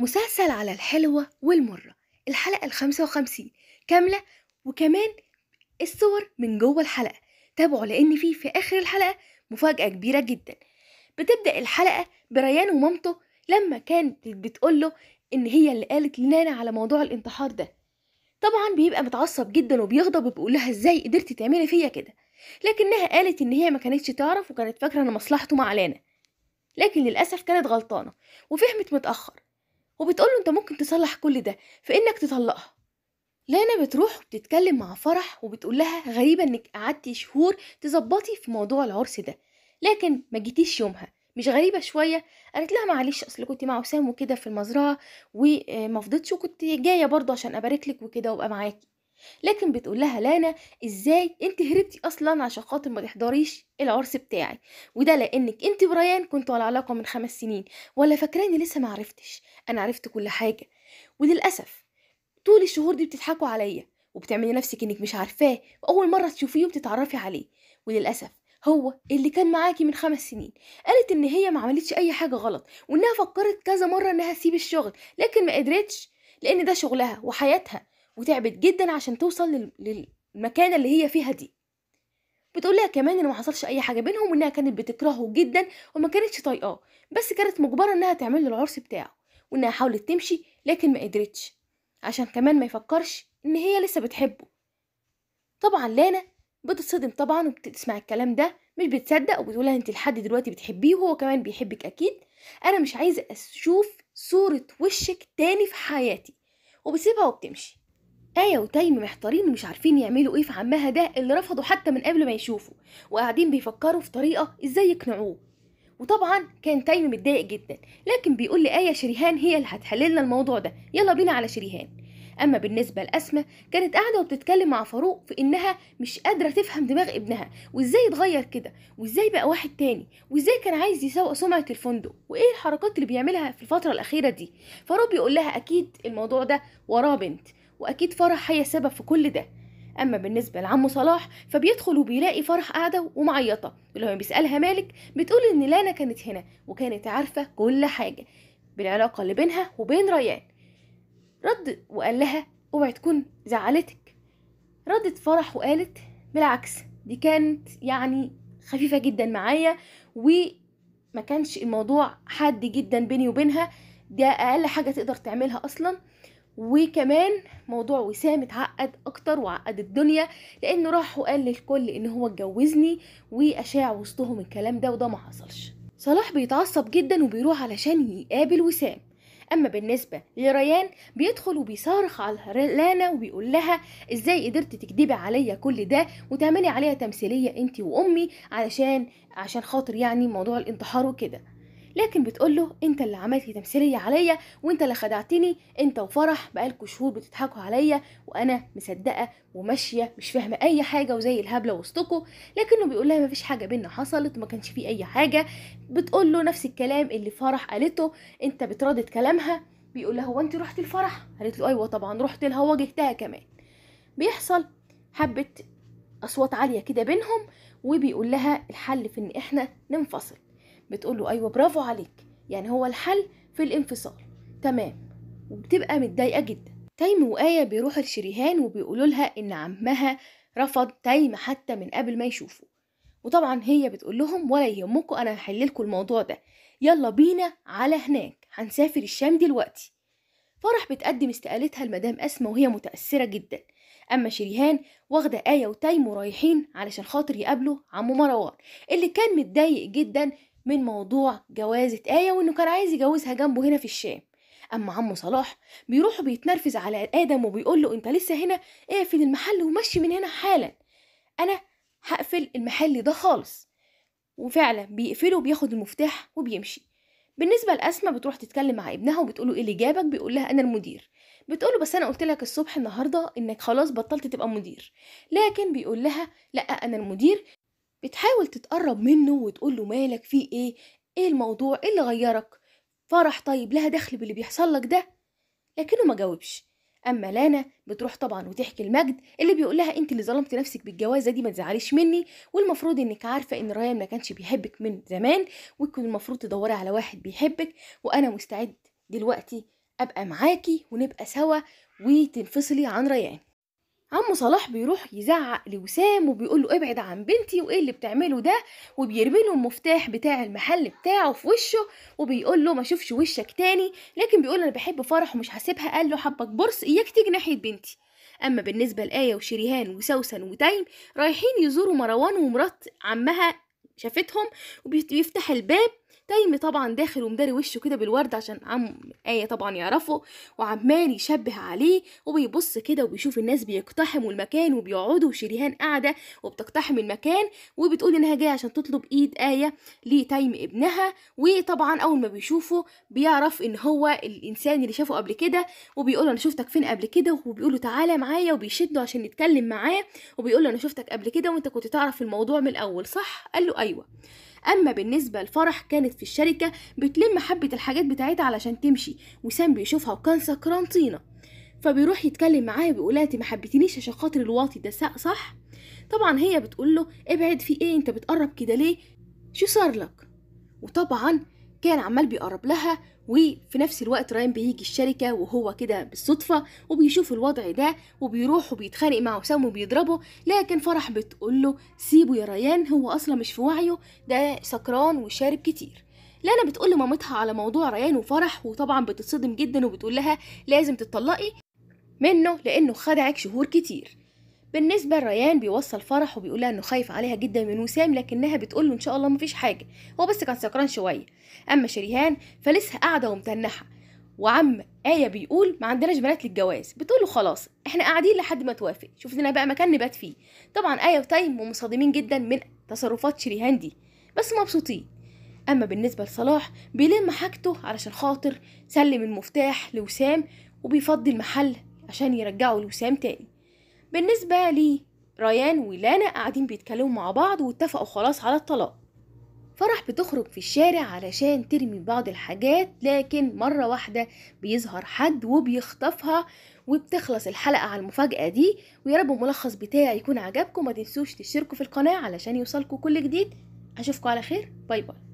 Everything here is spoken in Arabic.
مسلسل على الحلوة والمرة الحلقة الخمسة وخمسين كاملة وكمان الصور من جوه الحلقة تابعوا لأن في في آخر الحلقة مفاجأة كبيرة جدا بتبدأ الحلقة بريان ومامته لما كانت بتقوله إن هي اللي قالت لنانا على موضوع الانتحار ده طبعا بيبقى متعصب جدا وبيغضب وبيقول لها ازاي قدرتي تعملي فيا كده لكنها قالت ان هي ما كانتش تعرف وكانت فاكره ان مصلحته مع لانا لكن للاسف كانت غلطانه وفهمت متاخر وبتقوله انت ممكن تصلح كل ده في انك تطلقها لانا بتروح وبتتكلم مع فرح وبتقول لها غريبة انك قعدتي شهور تظبطي في موضوع العرس ده لكن ما جيتيش يومها مش غريبة شوية قالت لها معلش اصل كنت مع وسام وكده في المزرعة ومفضتش وكنت جاية برضه عشان ابارك لك وكده وابقى معاكي لكن بتقول لها لانا ازاي انت هربتي اصلا عشان خاطر ما تحضريش العرس بتاعي وده لانك انت بريان كنتوا على علاقه من خمس سنين ولا فاكراني لسه ما عرفتش انا عرفت كل حاجه وللاسف طول الشهور دي بتضحكوا عليا وبتعملي نفسك انك مش عارفاه واول مره تشوفيه وبتتعرفي عليه وللاسف هو اللي كان معاكي من خمس سنين قالت ان هي ما عملتش اي حاجه غلط وانها فكرت كذا مره انها تسيب الشغل لكن ما قدرتش لان ده شغلها وحياتها وتعبت جدا عشان توصل للمكانه اللي هي فيها دي بتقول لها كمان ان ما حصلش اي حاجه بينهم وانها كانت بتكرهه جدا وما كانتش طايقاه بس كانت مجبره انها تعمل له العرس بتاعه وانها حاولت تمشي لكن ما قدرتش عشان كمان ما يفكرش ان هي لسه بتحبه طبعا لانا بتتصدم طبعا وبتسمع الكلام ده مش بتصدق وبتقولها انت لحد دلوقتي بتحبيه وهو كمان بيحبك اكيد انا مش عايزه اشوف صوره وشك تاني في حياتي وبسيبها وبتمشي آية وتيم محتارين ومش عارفين يعملوا إيه في عمها ده اللي رفضوا حتى من قبل ما يشوفوا وقاعدين بيفكروا في طريقة إزاي يقنعوه وطبعا كان تايم متضايق جدا لكن بيقول لآية شريهان هي اللي هتحل لنا الموضوع ده يلا بينا على شريهان أما بالنسبة لأسمة كانت قاعدة وبتتكلم مع فاروق في إنها مش قادرة تفهم دماغ ابنها وإزاي اتغير كده وإزاي بقى واحد تاني وإزاي كان عايز يسوق سمعة الفندق وإيه الحركات اللي بيعملها في الفترة الأخيرة دي فاروق بيقول لها أكيد الموضوع ده وراه بنت واكيد فرح هي سبب في كل ده اما بالنسبه لعمه صلاح فبيدخل وبيلاقي فرح قاعده ومعيطه ولما بيسالها مالك بتقول ان لانا كانت هنا وكانت عارفه كل حاجه بالعلاقه اللي بينها وبين ريان رد وقال لها اوعي تكون زعلتك ردت فرح وقالت بالعكس دي كانت يعني خفيفه جدا معايا وما كانش الموضوع حاد جدا بيني وبينها ده اقل حاجه تقدر تعملها اصلا وكمان موضوع وسام اتعقد اكتر وعقد الدنيا لانه راح وقال للكل ان هو اتجوزني واشاع وسطهم الكلام ده وده ما حصلش صلاح بيتعصب جدا وبيروح علشان يقابل وسام اما بالنسبه لريان بيدخل وبيصارخ على لانا وبيقول لها ازاي قدرت تكدبي عليا كل ده وتعملي عليها تمثيليه انت وامي علشان عشان خاطر يعني موضوع الانتحار وكده لكن بتقول له انت اللي عملت تمثيليه عليا وانت اللي خدعتني انت وفرح بقالكوا شهور بتضحكوا عليا وانا مصدقه وماشيه مش فاهمه اي حاجه وزي الهبله وسطكوا لكنه بيقول لها مفيش حاجه بينا حصلت وما كانش فيه اي حاجه بتقول له نفس الكلام اللي فرح قالته انت بتردد كلامها بيقول لها هو انت رحت الفرح قالت له ايوه طبعا رحت لها واجهتها كمان بيحصل حبه اصوات عاليه كده بينهم وبيقول لها الحل في ان احنا ننفصل بتقول له ايوه برافو عليك يعني هو الحل في الانفصال تمام وبتبقى متضايقه جدا تايم وآية بيروحوا لشريهان وبيقولوا لها إن عمها رفض تايم حتى من قبل ما يشوفه وطبعا هي بتقول لهم ولا يهمكم أنا هحل لكم الموضوع ده يلا بينا على هناك هنسافر الشام دلوقتي فرح بتقدم استقالتها لمدام أسمة وهي متأثرة جدا أما شريهان واخدة آية وتايم ورايحين علشان خاطر يقابلوا عمو مروان اللي كان متضايق جدا من موضوع جوازة آية وإنه كان عايز يجوزها جنبه هنا في الشام أما عمه صلاح بيروح بيتنرفز على آدم وبيقول له أنت لسه هنا اقفل المحل ومشي من هنا حالا أنا هقفل المحل ده خالص وفعلا بيقفله وبياخد المفتاح وبيمشي بالنسبة لأسمة بتروح تتكلم مع ابنها وبتقوله ايه اللي جابك بيقول لها انا المدير بتقوله بس انا قلت لك الصبح النهاردة انك خلاص بطلت تبقى مدير لكن بيقول لها لا انا المدير بتحاول تتقرب منه وتقول له مالك في ايه ايه الموضوع ايه اللي غيرك فرح طيب لها دخل باللي بيحصل لك ده لكنه ما جاوبش اما لانا بتروح طبعا وتحكي لمجد اللي بيقول لها انت اللي ظلمت نفسك بالجوازه دي ما تزعليش مني والمفروض انك عارفه ان ريان ما كانش بيحبك من زمان وكنت المفروض تدوري على واحد بيحبك وانا مستعد دلوقتي ابقى معاكي ونبقى سوا وتنفصلي عن ريان عم صلاح بيروح يزعق لوسام وبيقول له ابعد عن بنتي وايه اللي بتعمله ده وبيرمي له المفتاح بتاع المحل بتاعه في وشه وبيقول له ما اشوفش وشك تاني لكن بيقول انا بحب فرح ومش هسيبها قال له حبك برص اياك تيجي ناحيه بنتي اما بالنسبه لآية وشريهان وسوسن وتيم رايحين يزوروا مروان ومرات عمها شافتهم وبيفتح الباب تيمي طبعا داخل ومداري وشه كده بالورد عشان عم آية طبعا يعرفه وعمال يشبه عليه وبيبص كده وبيشوف الناس بيقتحموا المكان وبيقعدوا وشريهان قاعدة وبتقتحم المكان وبتقول إنها جاية عشان تطلب إيد آية لتايم ابنها وطبعا أول ما بيشوفه بيعرف إن هو الإنسان اللي شافه قبل كده وبيقول أنا شفتك فين قبل كده وبيقول له تعالى معايا وبيشده عشان يتكلم معاه وبيقول له أنا شفتك قبل كده وأنت كنت تعرف الموضوع من الأول صح؟ قال له أيوه اما بالنسبه لفرح كانت في الشركه بتلم حبه الحاجات بتاعتها علشان تمشي وسام بيشوفها وكان سكران طينه فبيروح يتكلم معاها بيقولها انتي انت عشان خاطر الواطي ده صح طبعا هي بتقول له ابعد في ايه انت بتقرب كده ليه شو صار لك وطبعا كان عمال بيقرب لها وفي نفس الوقت رايم بيجي الشركة وهو كده بالصدفة وبيشوف الوضع ده وبيروح وبيتخانق مع وسام وبيضربه لكن فرح بتقول له سيبه يا ريان هو أصلا مش في وعيه ده سكران وشارب كتير لانا بتقول لمامتها على موضوع ريان وفرح وطبعا بتتصدم جدا وبتقول لها لازم تتطلقي منه لأنه خدعك شهور كتير بالنسبه لريان بيوصل فرح وبيقولها انه خايف عليها جدا من وسام لكنها بتقول له ان شاء الله مفيش حاجه هو بس كان سكران شويه اما شريهان فلسه قاعده ومتنحه وعم آية بيقول ما عندناش بنات للجواز بتقول له خلاص احنا قاعدين لحد ما توافق شوف لنا بقى مكان نبات فيه طبعا آية وتايم ومصادمين جدا من تصرفات شريهان دي بس مبسوطين اما بالنسبه لصلاح بيلم حاجته علشان خاطر سلم المفتاح لوسام وبيفضي المحل عشان يرجعه لوسام تاني بالنسبة لي ريان ولانا قاعدين بيتكلموا مع بعض واتفقوا خلاص على الطلاق فرح بتخرج في الشارع علشان ترمي بعض الحاجات لكن مرة واحدة بيظهر حد وبيخطفها وبتخلص الحلقة على المفاجأة دي ويا رب الملخص بتاعي يكون عجبكم ما تنسوش تشتركوا في القناة علشان يوصلكوا كل جديد أشوفكوا على خير باي باي